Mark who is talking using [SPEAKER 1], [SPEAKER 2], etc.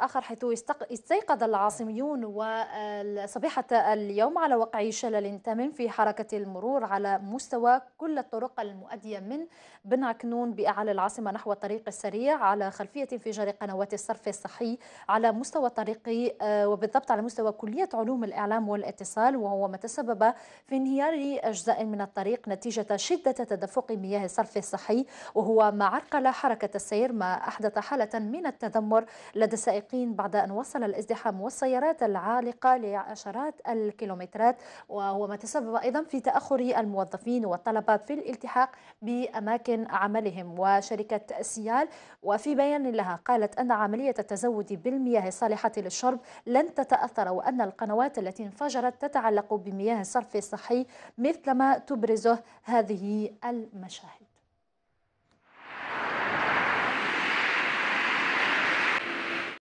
[SPEAKER 1] آخر حيث استيقظ العاصميون وصبيحه اليوم على وقع شلل تام في حركة المرور على مستوى كل الطرق المؤدية من بن عكنون بأعلى العاصمة نحو الطريق السريع على خلفية انفجار قنوات الصرف الصحي على مستوى الطريق آه، وبالضبط على مستوى كلية علوم الإعلام والاتصال وهو ما تسبب في انهيار أجزاء من الطريق نتيجة شدة تدفق مياه الصرف الصحي وهو ما عرقل حركة السير ما أحدث حالة من التذمر لدى السائقين السائقين بعد أن وصل الازدحام والسيارات العالقة لعشرات الكيلومترات وهو ما تسبب أيضا في تأخر الموظفين والطلبات في الالتحاق بأماكن عملهم وشركة سيال وفي بيان لها قالت أن عملية التزود بالمياه الصالحة للشرب لن تتأثر وأن القنوات التي انفجرت تتعلق بمياه الصرف الصحي مثلما تبرزه هذه المشاهد